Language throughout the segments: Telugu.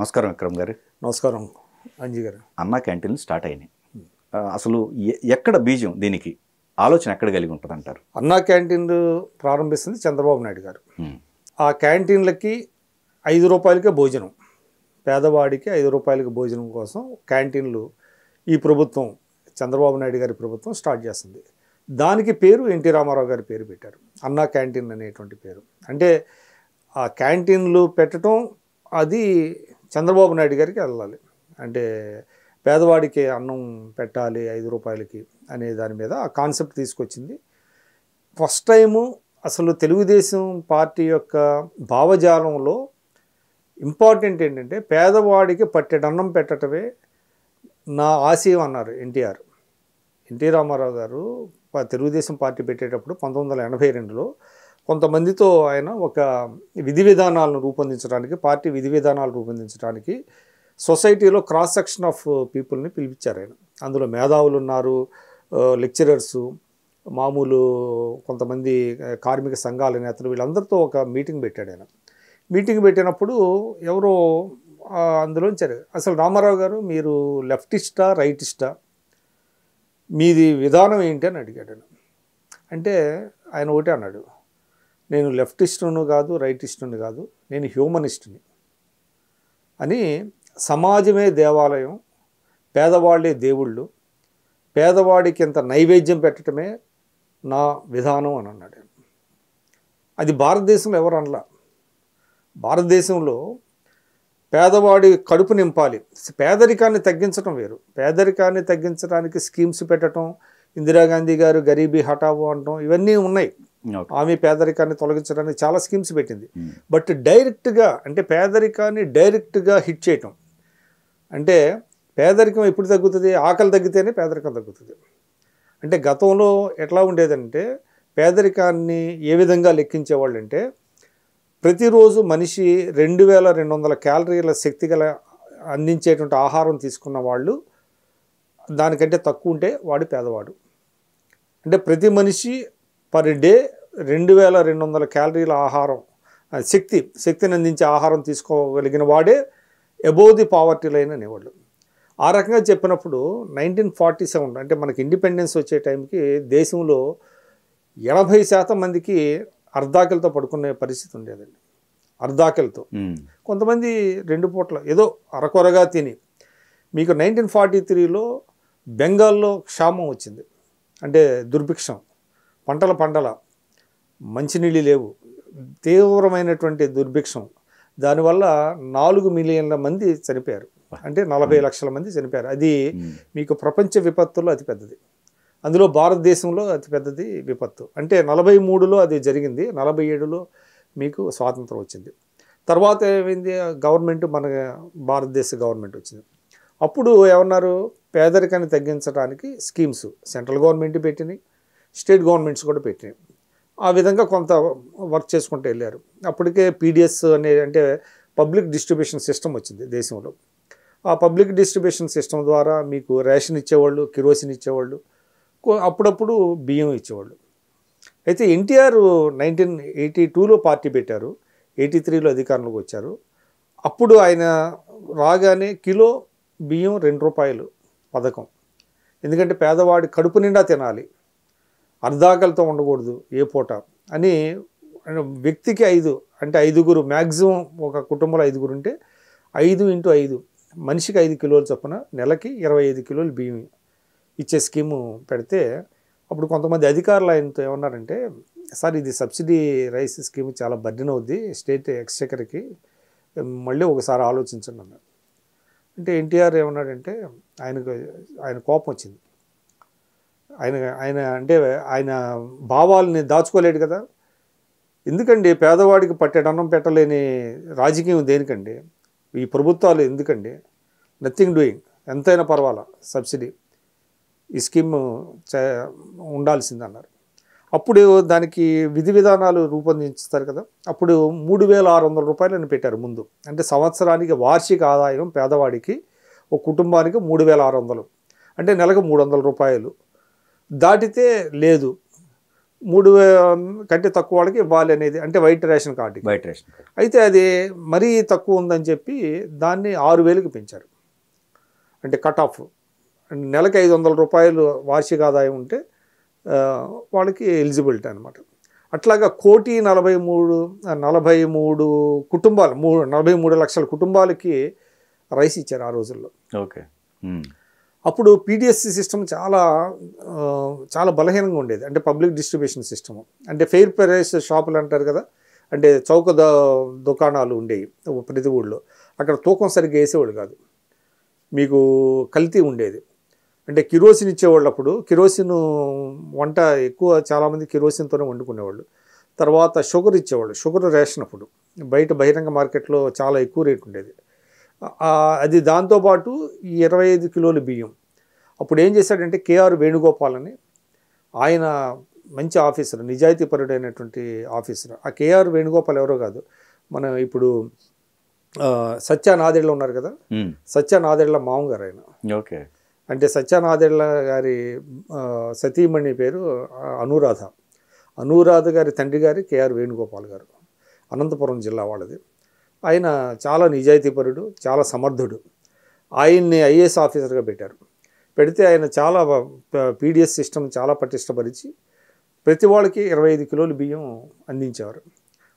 నమస్కారం విక్రమ్ గారు నమస్కారం అంజీ గారు అన్న క్యాంటీన్లు స్టార్ట్ అయినాయి అసలు ఎక్కడ బీజం దీనికి ఆలోచన ఎక్కడ కలిగి ఉంటుంది అంటారు అన్నా క్యాంటీన్లు ప్రారంభిస్తుంది చంద్రబాబు నాయుడు గారు ఆ క్యాంటీన్లకి ఐదు రూపాయలకే భోజనం పేదవాడికి ఐదు రూపాయలకి భోజనం కోసం క్యాంటీన్లు ఈ ప్రభుత్వం చంద్రబాబు నాయుడు గారి ప్రభుత్వం స్టార్ట్ చేస్తుంది దానికి పేరు ఎన్టీ రామారావు గారి పేరు పెట్టారు అన్నా క్యాంటీన్ అనేటువంటి పేరు అంటే ఆ క్యాంటీన్లు పెట్టడం అది చంద్రబాబు నాయుడు గారికి వెళ్ళాలి అంటే పేదవాడికి అన్నం పెట్టాలి ఐదు రూపాయలకి అనే దాని మీద ఆ కాన్సెప్ట్ తీసుకొచ్చింది ఫస్ట్ టైము అసలు తెలుగుదేశం పార్టీ యొక్క భావజాలంలో ఇంపార్టెంట్ ఏంటంటే పేదవాడికి పట్టెడన్నం పెట్టడమే నా ఆశయం అన్నారు ఎన్టీఆర్ ఎన్టీ రామారావు గారు తెలుగుదేశం పార్టీ పెట్టేటప్పుడు పంతొమ్మిది వందల ఎనభై రెండులో కొంతమందితో ఆయన ఒక విధి విధానాలను రూపొందించడానికి పార్టీ విధి విధానాలు రూపొందించడానికి సొసైటీలో క్రాస్ సెక్షన్ ఆఫ్ పీపుల్ని పిలిపించారు ఆయన అందులో మేధావులు ఉన్నారు లెక్చరర్సు మామూలు కొంతమంది కార్మిక సంఘాల నేతలు వీళ్ళందరితో ఒక మీటింగ్ పెట్టాడు ఆయన మీటింగ్ పెట్టినప్పుడు ఎవరో అందులోంచారు అసలు రామారావు గారు మీరు లెఫ్టిస్టా రైటిస్టా మీది విధానం ఏంటి అని అడిగాడు అంటే ఆయన ఒకటే అన్నాడు నేను లెఫ్టిస్టును కాదు రైటిస్టును కాదు నేను హ్యూమనిస్టుని అని సమాజమే దేవాలయం పేదవాళ్ళే దేవుళ్ళు పేదవాడికి ఇంత నైవేద్యం పెట్టడమే నా విధానం అని అన్నాడు అది భారతదేశంలో ఎవరు అనలా భారతదేశంలో పేదవాడి కడుపు నింపాలి పేదరికాన్ని తగ్గించడం వేరు పేదరికాన్ని తగ్గించడానికి స్కీమ్స్ పెట్టడం ఇందిరాగాంధీ గారు గరీబీ హఠావు అనడం ఇవన్నీ ఉన్నాయి ఆమె పేదరికాన్ని తొలగించడానికి చాలా స్కీమ్స్ పెట్టింది hmm. బట్ డైరెక్ట్గా అంటే పేదరికాన్ని డైరెక్ట్గా హిట్ చేయటం అంటే పేదరికం ఎప్పుడు తగ్గుతుంది ఆకలి తగ్గితేనే పేదరికం తగ్గుతుంది అంటే గతంలో ఎట్లా ఉండేదంటే పేదరికాన్ని ఏ విధంగా లెక్కించేవాళ్ళు అంటే ప్రతిరోజు మనిషి రెండు వేల రెండు వందల క్యాలరీల శక్తి గల అందించేటువంటి ఆహారం తీసుకున్న వాళ్ళు దానికంటే తక్కువ ఉంటే వాడు పేదవాడు అంటే ప్రతి మనిషి పర్ డే రెండు వేల రెండు వందల క్యాలరీల ఆహారం శక్తి శక్తిని అందించే ఆహారం తీసుకోగలిగిన వాడే అబోవ్ ది పావర్టీ లైన్ అనేవాళ్ళు ఆ రకంగా చెప్పినప్పుడు నైన్టీన్ ఫార్టీ సెవెన్ అంటే మనకి ఇండిపెండెన్స్ వచ్చే టైంకి దేశంలో ఎనభై శాతం మందికి అర్ధాకలితో పడుకునే పరిస్థితి ఉండేదండి అర్ధాకలితో కొంతమంది రెండు పూట్ల ఏదో అరకొరగా తిని మీకు నైన్టీన్ ఫార్టీ త్రీలో బెంగాల్లో క్షామం వచ్చింది అంటే దుర్భిక్షం పంటల పంటల మంచినీళ్ళు లేవు తీవ్రమైనటువంటి దుర్భిక్షం దానివల్ల నాలుగు మిలియన్ల మంది చనిపోయారు అంటే నలభై hmm. లక్షల మంది చనిపోయారు అది hmm. మీకు ప్రపంచ విపత్తుల్లో అతిపెద్దది అందులో భారతదేశంలో అతిపెద్దది విపత్తు అంటే నలభై మూడులో అది జరిగింది నలభై ఏడులో మీకు స్వాతంత్రం వచ్చింది తర్వాత ఏమైంది గవర్నమెంట్ మన భారతదేశ గవర్నమెంట్ వచ్చింది అప్పుడు ఏమన్నారు పేదరికాన్ని తగ్గించడానికి స్కీమ్స్ సెంట్రల్ గవర్నమెంట్ పెట్టినాయి స్టేట్ గవర్నమెంట్స్ కూడా పెట్టినాయి ఆ విధంగా కొంత వర్క్ చేసుకుంటూ వెళ్ళారు అప్పటికే పీడిఎస్ అనే అంటే పబ్లిక్ డిస్ట్రిబ్యూషన్ సిస్టమ్ వచ్చింది దేశంలో ఆ పబ్లిక్ డిస్ట్రిబ్యూషన్ సిస్టమ్ ద్వారా మీకు రేషన్ ఇచ్చేవాళ్ళు కిరోసిన్ ఇచ్చేవాళ్ళు అప్పుడప్పుడు బియ్యం ఇచ్చేవాళ్ళు అయితే ఎన్టీఆర్ నైన్టీన్ ఎయిటీ టూలో పార్టీ పెట్టారు ఎయిటీ త్రీలో అధికారంలోకి వచ్చారు అప్పుడు ఆయన రాగానే కిలో బియ్యం రెండు రూపాయలు పథకం ఎందుకంటే పేదవాడి కడుపు నిండా తినాలి అర్ధాకలితో ఉండకూడదు ఏ పూట అని వ్యక్తికి ఐదు అంటే ఐదుగురు మ్యాక్సిమం ఒక కుటుంబంలో ఐదుగురు ఉంటే ఐదు ఇంటూ ఐదు మనిషికి ఐదు కిలోలు చొప్పున నెలకి ఇరవై ఐదు కిలోలు బియ్యం ఇచ్చే స్కీము పెడితే అప్పుడు కొంతమంది అధికారులు ఆయనతో ఏమన్నారంటే సార్ ఇది సబ్సిడీ రైస్ స్కీమ్ చాలా బర్డెన్ అవుద్ది స్టేట్ ఎక్స్చెకర్కి మళ్ళీ ఒకసారి ఆలోచించండి అన్నారు అంటే ఎన్టీఆర్ ఏమన్నాడంటే ఆయనకు ఆయన కోపం వచ్చింది ఆయన ఆయన అంటే ఆయన భావాలని దాచుకోలేడు కదా ఎందుకండి పేదవాడికి పట్టెడన్నం పెట్టలేని రాజకీయం దేనికండి ఈ ప్రభుత్వాలు ఎందుకండి నథింగ్ డూయింగ్ ఎంతైనా పర్వాలా సబ్సిడీ ఈ స్కీమ్ ఉండాల్సిందన్నారు అప్పుడు దానికి విధి విధానాలు రూపొందించుతారు కదా అప్పుడు మూడు వేల ఆరు వందల రూపాయలని పెట్టారు ముందు అంటే సంవత్సరానికి వార్షిక ఆదాయం పేదవాడికి ఒక కుటుంబానికి మూడు వేల ఆరు వందలు అంటే నెలకు మూడు వందల రూపాయలు దాటితే లేదు మూడు కంటే తక్కువ వాళ్ళకి ఇవ్వాలి అనేది అంటే white ration card white ration అయితే అది మరీ తక్కువ ఉందని చెప్పి దాన్ని ఆరు వేలకు పెంచారు అంటే కట్ ఆఫ్ నెలకు ఐదు వందల రూపాయలు వార్షిక ఆదాయం ఉంటే వాళ్ళకి ఎలిజిబిలిటీ అనమాట అట్లాగా కోటి నలభై మూడు నలభై మూడు కుటుంబాలు మూడు నలభై మూడు లక్షల కుటుంబాలకి రైస్ ఇచ్చారు ఆ రోజుల్లో ఓకే అప్పుడు పీడిఎస్సీ సిస్టమ్ చాలా చాలా బలహీనంగా ఉండేది అంటే పబ్లిక్ డిస్ట్రిబ్యూషన్ సిస్టమ్ అంటే ఫెయిర్ ప్రైస్ షాపులు అంటారు కదా అంటే చౌక దుకాణాలు ఉండేవి ప్రతి ఊళ్ళో అక్కడ తూకం సరిగ్గా వేసేవాళ్ళు కాదు మీకు కల్తీ ఉండేది అంటే కిరోసిన్ ఇచ్చేవాళ్ళు అప్పుడు కిరోసిన్ వంట ఎక్కువ చాలామంది కిరోసిన్తోనే వండుకునేవాళ్ళు తర్వాత షుగర్ ఇచ్చేవాళ్ళు షుగర్ రేషన్ అప్పుడు బయట బహిరంగ మార్కెట్లో చాలా ఎక్కువ రేటు ఉండేది అది దాంతోపాటు ఇరవై ఐదు కిలోల బియ్యం అప్పుడు ఏం చేశాడంటే కేఆర్ వేణుగోపాల్ అని ఆయన మంచి ఆఫీసర్ నిజాయితీపరుడైనటువంటి ఆఫీసర్ ఆ కేఆర్ వేణుగోపాల్ ఎవరో కాదు మనం ఇప్పుడు సత్యా ఉన్నారు కదా సత్యా మామగారు ఆయన ఓకే అంటే సత్యా గారి సతీమణి పేరు అనురాధ అనురాధ గారి తండ్రి గారి కేఆర్ వేణుగోపాల్ గారు అనంతపురం జిల్లా వాళ్ళది ఆయన చాలా నిజాయితీపరుడు చాలా సమర్థుడు ఆయన్ని ఐఏఎస్ ఆఫీసర్గా పెట్టారు పెడితే ఆయన చాలా పీడిఎస్ సిస్టమ్ చాలా పటిష్టపరిచి ప్రతి వాళ్ళకి ఇరవై ఐదు కిలోలు బియ్యం అందించేవారు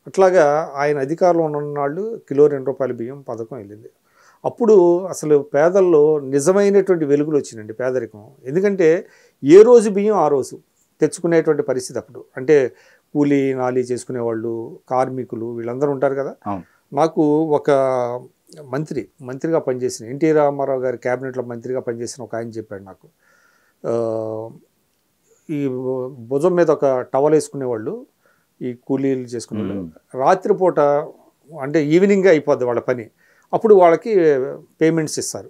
అట్లాగా ఆయన అధికారంలో ఉన్న వాళ్ళు కిలో రెండు రూపాయల బియ్యం పథకం వెళ్ళింది అప్పుడు అసలు పేదల్లో నిజమైనటువంటి వెలుగులు వచ్చినండి పేదరికం ఎందుకంటే ఏ రోజు బియ్యం ఆ రోజు తెచ్చుకునేటువంటి పరిస్థితి అప్పుడు అంటే కూలీ నాలీ చేసుకునేవాళ్ళు కార్మికులు వీళ్ళందరూ ఉంటారు కదా నాకు ఒక మంత్రి మంత్రిగా పనిచేసిన ఎన్టీ రామారావు గారి క్యాబినెట్లో మంత్రిగా పనిచేసిన ఒక ఆయన చెప్పాడు నాకు ఈ భుజం మీద ఒక టవల్ వేసుకునేవాళ్ళు ఈ కూలీలు చేసుకునేవాళ్ళు రాత్రిపూట అంటే ఈవినింగ్ అయిపోద్ది వాళ్ళ పని అప్పుడు వాళ్ళకి పేమెంట్స్ ఇస్తారు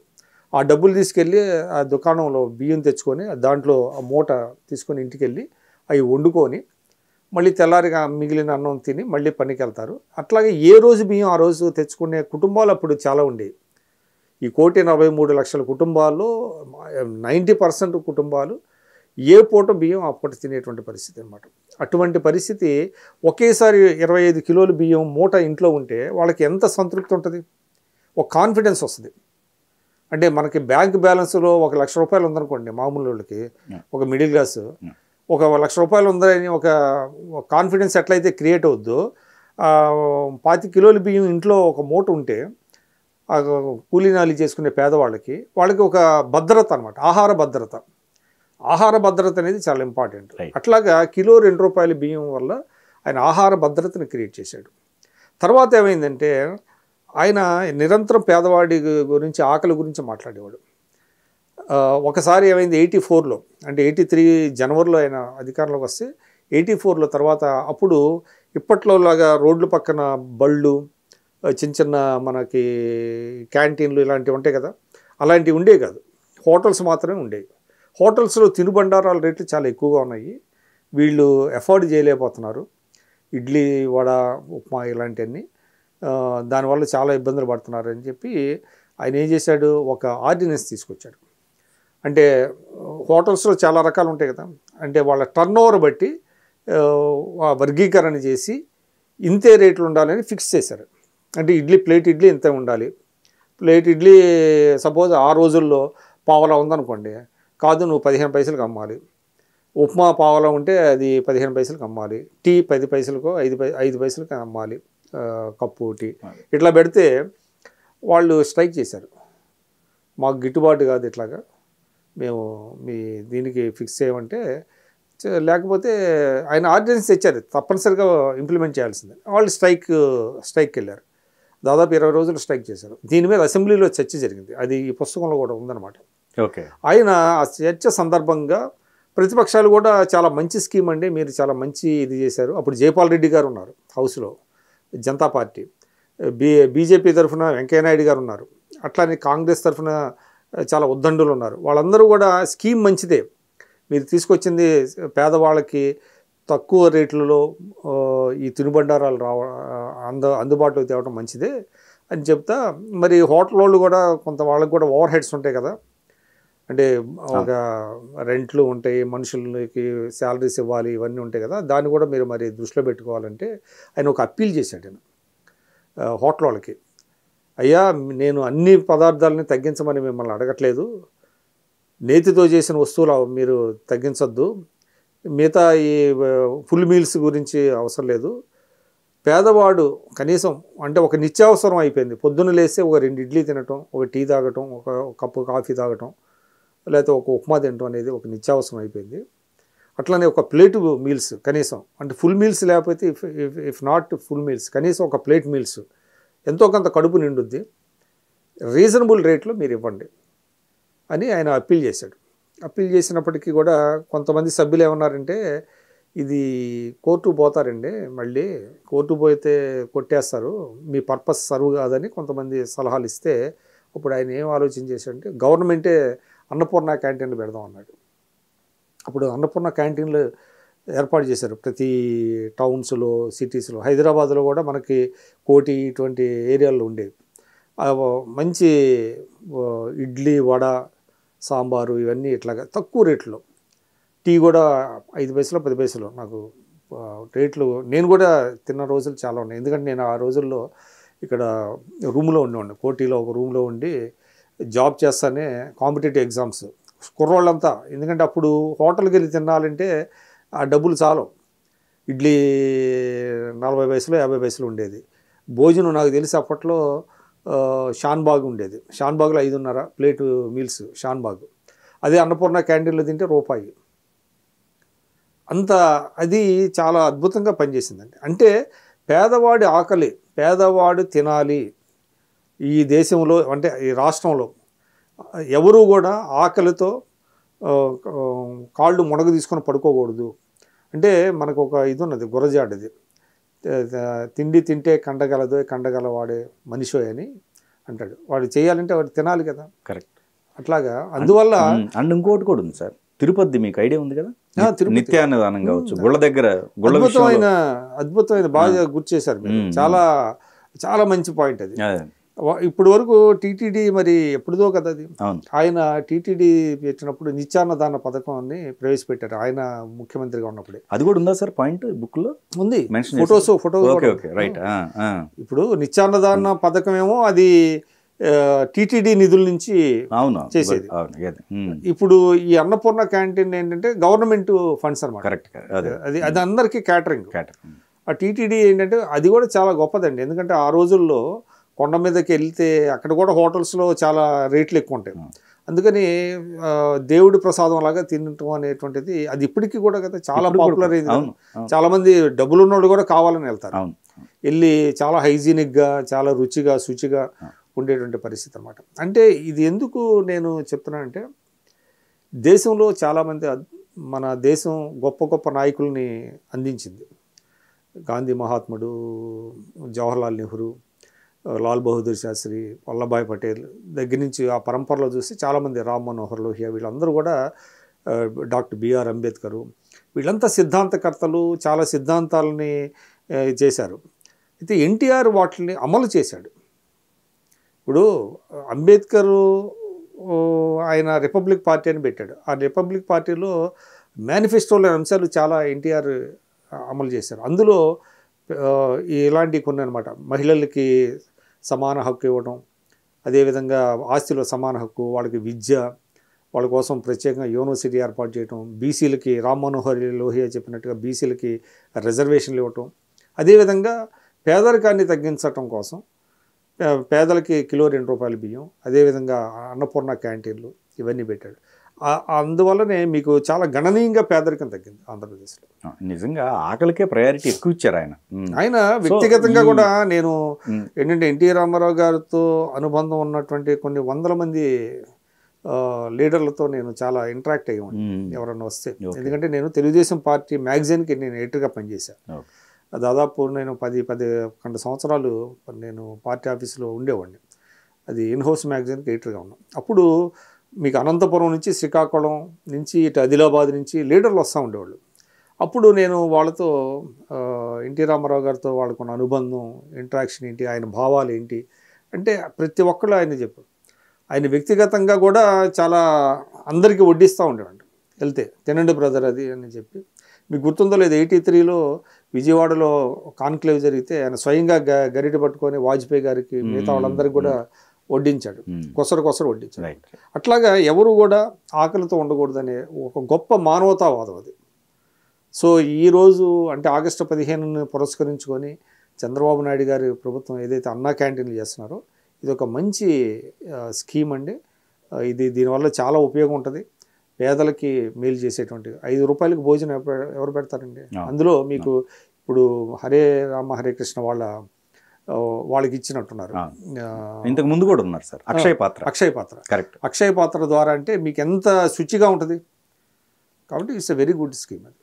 ఆ డబ్బులు తీసుకెళ్ళి ఆ దుకాణంలో బియ్యం తెచ్చుకొని దాంట్లో ఆ మూట తీసుకొని ఇంటికి వెళ్ళి అవి వండుకొని మళ్ళీ తెల్లారిగా మిగిలిన అన్నం తిని మళ్ళీ పనికి వెళ్తారు అట్లాగే ఏ రోజు బియ్యం ఆ రోజు తెచ్చుకునే కుటుంబాలు అప్పుడు చాలా ఉండేవి ఈ కోటి నలభై మూడు లక్షల కుటుంబాల్లో నైంటీ పర్సెంట్ కుటుంబాలు ఏ పూట బియ్యం ఆ పూట తినేటువంటి పరిస్థితి అనమాట అటువంటి పరిస్థితి ఒకేసారి ఇరవై ఐదు కిలోలు బియ్యం మూట ఇంట్లో ఉంటే వాళ్ళకి ఎంత సంతృప్తి ఉంటుంది ఒక కాన్ఫిడెన్స్ వస్తుంది అంటే మనకి బ్యాంక్ బ్యాలెన్స్లో ఒక లక్ష రూపాయలు ఉందనుకోండి మామూలు వాళ్ళకి ఒక మిడిల్ క్లాస్ ఒక లక్ష రూపాయలు ఉందని ఒక కాన్ఫిడెన్స్ ఎట్లయితే క్రియేట్ అవద్దు పాతి కిలోల బియ్యం ఇంట్లో ఒక మూట ఉంటే కూలీనాలి చేసుకునే పేదవాళ్ళకి వాళ్ళకి ఒక భద్రత అనమాట ఆహార భద్రత ఆహార భద్రత అనేది చాలా ఇంపార్టెంట్ అట్లాగా కిలో రెండు రూపాయల బియ్యం వల్ల ఆయన ఆహార భద్రతను క్రియేట్ చేశాడు తర్వాత ఏమైందంటే ఆయన నిరంతరం పేదవాడి గురించి ఆకలి గురించి మాట్లాడేవాడు ఒకసారి ఏమైంది ఎయిటీ ఫోర్లో అంటే ఎయిటీ త్రీ జనవరిలో ఆయన అధికారంలోకి వస్తే ఎయిటీ ఫోర్లో తర్వాత అప్పుడు ఇప్పట్లో లాగా రోడ్ల పక్కన బళ్ళు చిన్న చిన్న మనకి క్యాంటీన్లు ఇలాంటివి ఉంటాయి కదా అలాంటివి ఉండేవి కాదు హోటల్స్ మాత్రమే ఉండేవి హోటల్స్లో తినుబండారాల రేట్లు చాలా ఎక్కువగా ఉన్నాయి వీళ్ళు ఎఫోర్డ్ చేయలేకపోతున్నారు ఇడ్లీ వడ ఉప్మా ఇలాంటివన్నీ దానివల్ల చాలా ఇబ్బందులు పడుతున్నారు అని చెప్పి ఆయన ఏం చేశాడు ఒక ఆర్డినెన్స్ తీసుకొచ్చాడు అంటే హోటల్స్లో చాలా రకాలు ఉంటాయి కదా అంటే వాళ్ళ టర్న్ ఓవర్ బట్టి వర్గీకరణ చేసి ఇంతే రేట్లు ఉండాలని ఫిక్స్ చేశారు అంటే ఇడ్లీ ప్లేట్ ఇడ్లీ ఇంతే ఉండాలి ప్లేట్ ఇడ్లీ సపోజ్ ఆ రోజుల్లో పావలా ఉందనుకోండి కాదు నువ్వు పదిహేను పైసలకు అమ్మాలి ఉప్మా పావలా ఉంటే అది పదిహేను పైసలకు అమ్మాలి టీ పది పైసలకు ఐదు పై ఐదు పైసలకు అమ్మాలి కప్పు టీ ఇట్లా పెడితే వాళ్ళు స్ట్రైక్ చేశారు మాకు గిట్టుబాటు కాదు ఇట్లాగా మేము మీ దీనికి ఫిక్స్ చేయమంటే లేకపోతే ఆయన ఆర్డినెన్స్ తెచ్చారు తప్పనిసరిగా ఇంప్లిమెంట్ చేయాల్సిందే వాళ్ళు స్ట్రైక్ స్ట్రైక్కి వెళ్ళారు దాదాపు ఇరవై రోజులు స్ట్రైక్ చేశారు దీని మీద అసెంబ్లీలో చర్చ జరిగింది అది ఈ పుస్తకంలో కూడా ఉందన్నమాట ఓకే ఆయన ఆ చర్చ సందర్భంగా ప్రతిపక్షాలు కూడా చాలా మంచి స్కీమ్ అండి మీరు చాలా మంచి ఇది చేశారు అప్పుడు జైపాల్ రెడ్డి గారు ఉన్నారు హౌస్లో జనతా పార్టీ బీ బీజేపీ తరఫున వెంకయ్యనాయుడు గారు ఉన్నారు అట్లానే కాంగ్రెస్ తరఫున చాలా ఉద్దండులు ఉన్నారు వాళ్ళందరూ కూడా స్కీమ్ మంచిదే మీరు తీసుకొచ్చింది పేదవాళ్ళకి తక్కువ రేట్లలో ఈ తినుబండారాలు రావ అంద అందుబాటులో తేవడం మంచిదే అని చెప్తా మరి హోటల్ వాళ్ళు కూడా కొంత వాళ్ళకి కూడా ఓవర్ హెడ్స్ ఉంటాయి కదా అంటే ఒక రెంట్లు ఉంటాయి మనుషులకి శాలరీస్ ఇవ్వాలి ఇవన్నీ ఉంటాయి కదా దాన్ని కూడా మీరు మరి దృష్టిలో పెట్టుకోవాలంటే ఆయన ఒక అప్పీల్ చేశాడు ఆయన హోటల్ వాళ్ళకి అయ్యా నేను అన్ని పదార్థాలని తగ్గించమని మిమ్మల్ని అడగట్లేదు నేతితో చేసిన వస్తువులు మీరు తగ్గించొద్దు మిగతా ఈ ఫుల్ మీల్స్ గురించి అవసరం లేదు పేదవాడు కనీసం అంటే ఒక నిత్యావసరం అయిపోయింది పొద్దున్న లేస్తే ఒక రెండు ఇడ్లీ తినటం ఒక టీ తాగటం ఒక కప్పు కాఫీ తాగటం లేకపోతే ఒక ఉప్మా తినటం అనేది ఒక నిత్యావసరం అయిపోయింది అట్లానే ఒక ప్లేట్ మీల్స్ కనీసం అంటే ఫుల్ మీల్స్ లేకపోతే if if not full meals కనీసం ఒక ప్లేట్ మీల్స్ ఎంతో కొంత కడుపు నిండుద్ది రీజనబుల్ రేట్లో మీరు ఇవ్వండి అని ఆయన అప్పీల్ చేశాడు అప్పీల్ చేసినప్పటికీ కూడా కొంతమంది సభ్యులు ఏమన్నారంటే ఇది కోర్టు పోతారండి మళ్ళీ కోర్టు పోతే కొట్టేస్తారు మీ పర్పస్ సర్వ్ కాదని కొంతమంది సలహాలు ఇస్తే ఇప్పుడు ఆయన ఏం ఆలోచన చేశాడంటే గవర్నమెంటే అన్నపూర్ణ క్యాంటీన్లు పెడదాం అన్నాడు అప్పుడు అన్నపూర్ణ క్యాంటీన్లు ఏర్పాటు చేశారు ప్రతి టౌన్స్లో సిటీస్లో హైదరాబాద్లో కూడా మనకి కోటి ఇటువంటి ఏరియాల్లో ఉండేవి మంచి ఇడ్లీ వడ సాంబారు ఇవన్నీ ఇట్లాగా తక్కువ రేట్లో టీ కూడా ఐదు పైసలు పది పైసలు నాకు రేట్లు నేను కూడా తిన్న రోజులు చాలా ఉన్నాయి ఎందుకంటే నేను ఆ రోజుల్లో ఇక్కడ రూమ్లో ఉండేవాడిని కోటీలో ఒక రూమ్లో ఉండి జాబ్ చేస్తానే కాంపిటేటివ్ ఎగ్జామ్స్ కుర్రోళ్ళంతా ఎందుకంటే అప్పుడు హోటల్కి వెళ్ళి తినాలంటే ఆ డబ్బులు చాలు ఇడ్లీ నలభై పైసలు యాభై పైసలు ఉండేది భోజనం నాకు తెలిసి అప్పట్లో షాన్బాగ్ ఉండేది షాన్బాగ్లో ఐదున్నర ప్లేటు మీల్స్ షాన్బాగ్ అదే అన్నపూర్ణ క్యాంటీన్లో తింటే రూపాయి అంత అది చాలా అద్భుతంగా పనిచేసిందండి అంటే పేదవాడి ఆకలి పేదవాడు తినాలి ఈ దేశంలో అంటే ఈ రాష్ట్రంలో ఎవరూ కూడా ఆకలితో కాళ్ళు మునగ తీసుకొని పడుకోకూడదు అంటే మనకు ఒక ఇది ఉన్నది గురజాడది తిండి తింటే కండగల కండగలవాడే మనిషో అని అంటాడు వాడు చేయాలంటే వాడు తినాలి కదా కరెక్ట్ అట్లాగా అందువల్ల అండ్ ఇంకోటి కూడా ఉంది సార్ తిరుపతి మీకు ఐడియా ఉంది కదా నిత్యాన్నదానం కావచ్చు గుళ్ళ దగ్గర అద్భుతమైన అద్భుతమైన బాగా గుర్తు చేశారు చాలా చాలా మంచి పాయింట్ అది ఇప్పటి వరకు టీటీడీ మరి ఎప్పుడుదో కదా అది ఆయన టీటీడీ నిత్యాన్న దాన పథకాన్ని ప్రవేశపెట్టారు ఆయన ముఖ్యమంత్రిగా ఉన్నప్పుడే అది కూడా ఉందా సార్ పాయింట్ బుక్ లో ఉంది ఫొటోస్ ఫోటో రైట్ ఇప్పుడు దాన పథకం ఏమో అది టీటీడీ నిధుల నుంచి చేసేది ఇప్పుడు ఈ అన్నపూర్ణ క్యాంటీన్ ఏంటంటే గవర్నమెంట్ ఫండ్స్ అనమాట అది అది అందరికీ క్యాటరింగ్ క్యాటరింగ్ ఆ టీటీడీ ఏంటంటే అది కూడా చాలా గొప్పదండి ఎందుకంటే ఆ రోజుల్లో కొండ మీదకి వెళ్తే అక్కడ కూడా హోటల్స్లో చాలా రేట్లు ఎక్కువ ఉంటాయి అందుకని దేవుడి ప్రసాదం లాగా తినటం అనేటువంటిది అది ఇప్పటికీ కూడా కదా చాలా పాపులర్ అయింది చాలా మంది డబ్బులు ఉన్నోడు కూడా కావాలని వెళ్తారు వెళ్ళి చాలా హైజీనిక్గా చాలా రుచిగా శుచిగా ఉండేటువంటి పరిస్థితి అనమాట అంటే ఇది ఎందుకు నేను చెప్తున్నానంటే దేశంలో చాలామంది మన దేశం గొప్ప గొప్ప నాయకుల్ని అందించింది గాంధీ మహాత్ముడు జవహర్లాల్ నెహ్రూ లాల్ బహదూర్ శాస్త్రి వల్లభాయ్ పటేల్ దగ్గర నుంచి ఆ పరంపరలో చూసి చాలామంది రామ్ మనోహర్ లోహియా వీళ్ళందరూ కూడా డాక్టర్ బిఆర్ అంబేద్కరు వీళ్ళంతా సిద్ధాంతకర్తలు చాలా సిద్ధాంతాలని చేశారు అయితే ఎన్టీఆర్ వాటిని అమలు చేశాడు ఇప్పుడు అంబేద్కరు ఆయన రిపబ్లిక్ పార్టీ అని పెట్టాడు ఆ రిపబ్లిక్ పార్టీలో మేనిఫెస్టోలో అంశాలు చాలా ఎన్టీఆర్ అమలు చేశారు అందులో ఇలాంటివి కొన్ని అనమాట మహిళలకి సమాన హక్కు ఇవ్వడం అదేవిధంగా ఆస్తిలో సమాన హక్కు వాళ్ళకి విద్య వాళ్ళ కోసం ప్రత్యేకంగా యూనివర్సిటీ ఏర్పాటు చేయడం బీసీలకి రామ్ మనోహర్ లోహియా చెప్పినట్టుగా బీసీలకి రిజర్వేషన్లు ఇవ్వటం అదేవిధంగా పేదరికాన్ని తగ్గించటం కోసం పేదలకి కిలో రెండు రూపాయల బియ్యం అదేవిధంగా అన్నపూర్ణ క్యాంటీన్లు ఇవన్నీ పెట్టాడు అందువల్లనే మీకు చాలా గణనీయంగా పేదరికం తగ్గింది ఆంధ్రప్రదేశ్లో నిజంగా ఆకలికే ప్రయారిటీ ఎక్కువ ఇచ్చారు ఆయన ఆయన వ్యక్తిగతంగా కూడా నేను ఏంటంటే ఎన్టీ రామారావు గారితో అనుబంధం ఉన్నటువంటి కొన్ని వందల మంది లీడర్లతో నేను చాలా ఇంటరాక్ట్ అయ్యి ఎవరన్నా వస్తే ఎందుకంటే నేను తెలుగుదేశం పార్టీ మ్యాగజైన్కి నేను ఎయిటర్గా పనిచేశాను దాదాపు నేను పది పది రెండు సంవత్సరాలు నేను పార్టీ ఆఫీస్లో ఉండేవాడిని అది ఇన్హౌస్ మ్యాగజైన్కి ఎయిటర్గా ఉన్నాను అప్పుడు మీకు అనంతపురం నుంచి శ్రీకాకుళం నుంచి ఇటు ఆదిలాబాద్ నుంచి లీడర్లు వస్తూ ఉండేవాళ్ళు అప్పుడు నేను వాళ్ళతో ఎన్టీ రామారావు గారితో వాళ్ళకున్న అనుబంధం ఇంట్రాక్షన్ ఏంటి ఆయన భావాలు ఏంటి అంటే ప్రతి ఒక్కళ్ళు ఆయన చెప్పారు ఆయన వ్యక్తిగతంగా కూడా చాలా అందరికీ వడ్డిస్తూ ఉండేవాడు వెళ్తే తినండి బ్రదర్ అది అని చెప్పి మీకు గుర్తుందో లేదు ఎయిటీ త్రీలో విజయవాడలో కాన్క్లేవ్ జరిగితే ఆయన స్వయంగా గ గరిట పట్టుకొని వాజ్పేయి గారికి మిగతా వాళ్ళందరికీ కూడా వడ్డించాడు కొసరు కొసరు వడ్డించాడు అట్లాగా ఎవరు కూడా ఆకలితో ఉండకూడదనే ఒక గొప్ప మానవతావాదం అది సో ఈరోజు అంటే ఆగస్టు పదిహేనుని పురస్కరించుకొని చంద్రబాబు నాయుడు గారి ప్రభుత్వం ఏదైతే అన్నా క్యాంటీన్లు చేస్తున్నారో ఇది ఒక మంచి స్కీమ్ అండి ఇది దీనివల్ల చాలా ఉపయోగం ఉంటుంది పేదలకి మేలు చేసేటువంటి ఐదు రూపాయలకు భోజనం ఎవరు పెడతారండి అందులో మీకు ఇప్పుడు హరే రామ హరే కృష్ణ వాళ్ళ వాళ్ళకి ఇచ్చినట్టున్నారు ఇంతకు ముందు కూడా ఉన్నారు సార్ అక్షయ పాత్ర అక్షయ పాత్ర కరెక్ట్ అక్షయ పాత్ర ద్వారా అంటే మీకు ఎంత శుచిగా ఉంటుంది కాబట్టి it's a very good scheme అది